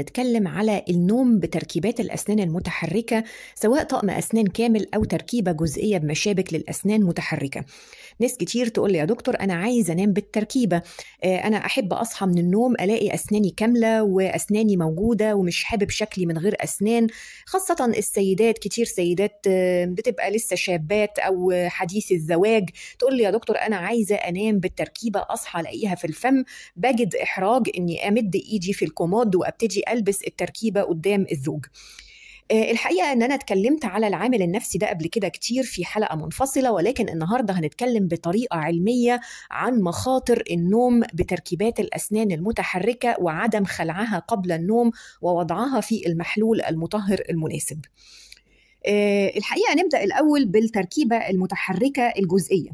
نتكلم على النوم بتركيبات الأسنان المتحركة سواء طقم أسنان كامل أو تركيبة جزئية بمشابك للأسنان متحركة ناس كتير تقول لي يا دكتور أنا عايز أنام بالتركيبة آه، أنا أحب أصحى من النوم ألاقي أسناني كاملة وأسناني موجودة ومش حابب شكلي من غير أسنان خاصة السيدات كتير سيدات آه، بتبقى لسه شابات أو حديث الزواج تقول لي يا دكتور أنا عايزة أنام بالتركيبة أصحى ألاقيها في الفم بجد إحراج إني أمد إيدي في الكومود وأبتدي البس التركيبه قدام الزوج آه، الحقيقه ان انا اتكلمت على العامل النفسي ده قبل كده كتير في حلقه منفصله ولكن النهارده هنتكلم بطريقه علميه عن مخاطر النوم بتركيبات الاسنان المتحركه وعدم خلعها قبل النوم ووضعها في المحلول المطهر المناسب آه، الحقيقه نبدا الاول بالتركيبه المتحركه الجزئيه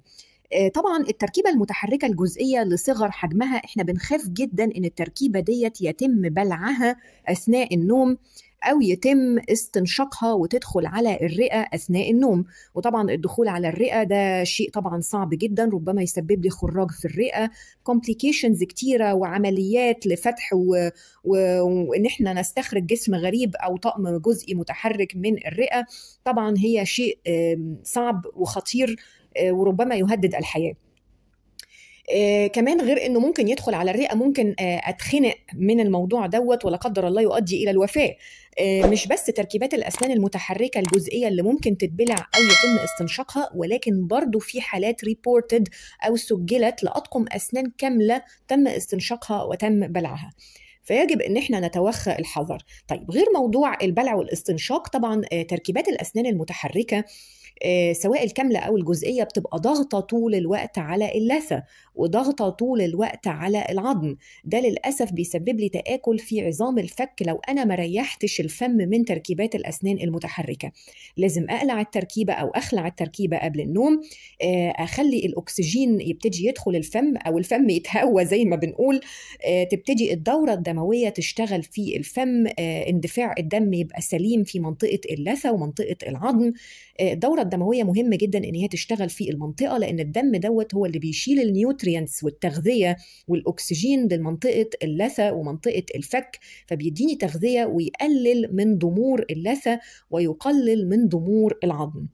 آه، طبعا التركيبه المتحركه الجزئيه لصغر حجمها احنا بنخاف جدا ان التركيبه ديت يتم بلعها اثناء النوم او يتم استنشاقها وتدخل على الرئه اثناء النوم وطبعا الدخول على الرئه ده شيء طبعا صعب جدا ربما يسبب لي خراج في الرئه كومبليكيشنز كتيره وعمليات لفتح وان و... وان احنا نستخرج جسم غريب او طقم جزئي متحرك من الرئه طبعا هي شيء صعب وخطير آه، وربما يهدد الحياه آه كمان غير انه ممكن يدخل على الرئه ممكن آه اتخنق من الموضوع دوت ولا قدر الله يؤدي الى الوفاه آه مش بس تركيبات الاسنان المتحركه الجزئيه اللي ممكن تتبلع او يتم استنشاقها ولكن برضو في حالات ريبورتد او سجلت لاطقم اسنان كامله تم استنشاقها وتم بلعها فيجب ان احنا نتوخى الحذر طيب غير موضوع البلع والاستنشاق طبعا آه، تركيبات الاسنان المتحركه آه، سواء الكامله او الجزئيه بتبقى ضاغطه طول الوقت على اللثه وضاغطه طول الوقت على العظم ده للاسف بيسبب لي تاكل في عظام الفك لو انا ما ريحتش الفم من تركيبات الاسنان المتحركه لازم اقلع التركيبه او اخلع التركيبه قبل النوم آه، اخلي الاكسجين يبتدي يدخل الفم او الفم يتهوى زي ما بنقول آه، تبتدي الدوره الدمويه تشتغل في الفم اندفاع الدم يبقى سليم في منطقه اللثه ومنطقه العظم الدوره الدمويه مهم جدا ان هي تشتغل في المنطقه لان الدم دوت هو اللي بيشيل النيوترينتس والتغذيه والاكسجين لمنطقه اللثه ومنطقه الفك فبيديني تغذيه ويقلل من ضمور اللثه ويقلل من ضمور العظم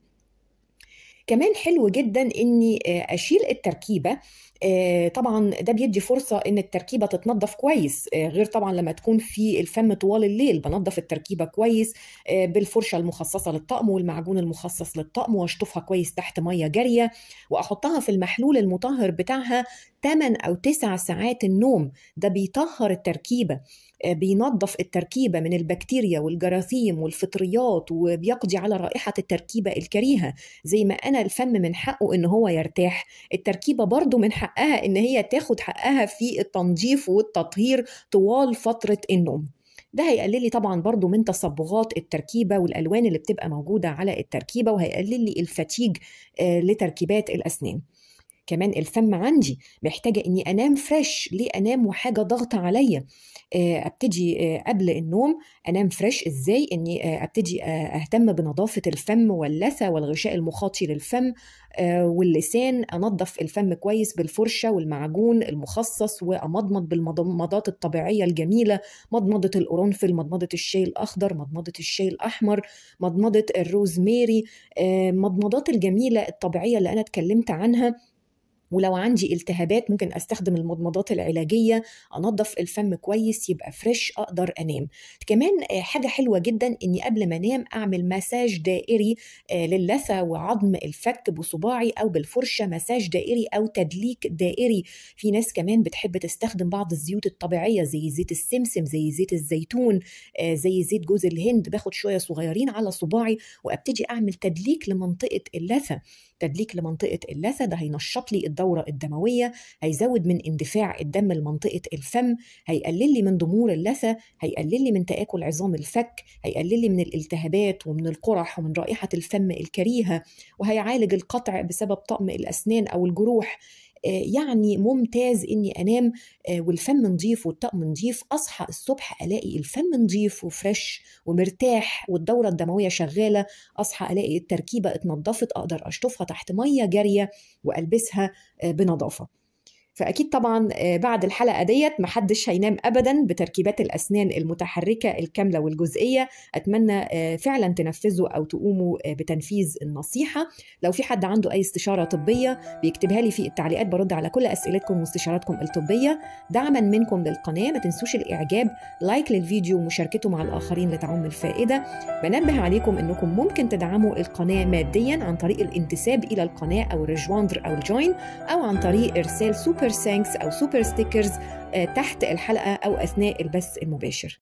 كمان حلو جدا اني آه، اشيل التركيبه آه، طبعا ده بيدي فرصه ان التركيبه تتنضف كويس آه، غير طبعا لما تكون في الفم طوال الليل بنضف التركيبه كويس بالفرشه المخصصه للطقم والمعجون المخصص للطقم واشطفها كويس تحت ميه جاريه واحطها في المحلول المطهر بتاعها 8 أو 9 ساعات النوم ده بيطهر التركيبة آه، بينظف التركيبة من البكتيريا والجراثيم والفطريات وبيقضي على رائحة التركيبة الكريهة زي ما أنا الفم من حقه إن هو يرتاح التركيبة برضو من حقها إن هي تاخد حقها في التنظيف والتطهير طوال فترة النوم ده هيقلل لي طبعا برضو من تصبغات التركيبة والألوان اللي بتبقى موجودة على التركيبة وهيقلل لي الفتيج آه، لتركيبات الأسنان كمان الفم عندي محتاجه اني انام فريش ليه انام وحاجه ضغط عليا آه، ابتدي آه، قبل النوم انام فريش ازاي اني آه، ابتدي اهتم بنظافه الفم واللثه والغشاء المخاطي للفم واللسان انظف الفم كويس بالفرشه والمعجون المخصص وامضمض بالمضمضات الطبيعيه الجميله مضمضه القرنفل مضمضه الشاي الاخضر مضمضه الشاي الاحمر مضمضه الروزميري المضمضات الجميله الطبيعيه اللي انا اتكلمت عنها ولو عندي التهابات ممكن استخدم المضمضات العلاجيه انظف الفم كويس يبقى فريش اقدر انام كمان آه، حاجه حلوه جدا اني قبل ما انام اعمل مساج دائري آه، للثه وعظم الفك بصباعي او بالفرشه مساج دائري او تدليك دائري في ناس كمان بتحب تستخدم بعض الزيوت الطبيعيه زي زيت السمسم زي زيت الزيتون آه، زي زيت جوز الهند باخد شويه صغيرين على صباعي وابتدي اعمل تدليك لمنطقه اللثه تدليك لمنطقه اللثه ده هينشط لي الدوره الدمويه هيزود من اندفاع الدم لمنطقه الفم هيقلل لي من ضمور اللثه هيقلل لي من تاكل عظام الفك هيقلل لي من الالتهابات ومن القرح ومن رائحه الفم الكريهه وهيعالج القطع بسبب طقم الاسنان او الجروح آه، يعني ممتاز اني انام آه، والفم نظيف والطقم نظيف اصحى الصبح الاقي الفم نظيف وفريش ومرتاح والدوره الدمويه شغاله اصحى الاقي التركيبه اتنضفت اقدر اشطفها تحت ميه جاريه والبسها آه، بنظافه فاكيد طبعا آه، بعد الحلقه ديت محدش هينام ابدا بتركيبات الاسنان المتحركه الكامله والجزئيه اتمنى آه، فعلا تنفذوا او تقوموا آه، بتنفيذ النصيحه لو في حد عنده اي استشاره طبيه بيكتبها لي في التعليقات برد على كل اسئلتكم واستشاراتكم الطبيه دعما منكم للقناه ما تنسوش الاعجاب لايك للفيديو ومشاركته مع الاخرين لتعم الفائده بنبه عليكم انكم ممكن تدعموا القناه ماديا عن طريق الانتساب الى القناه او الرجواندر او الجوين او عن طريق ارسال سوبر سوبر سانكس أو سوبر ستيكرز آه، تحت الحلقة أو أثناء البث المباشر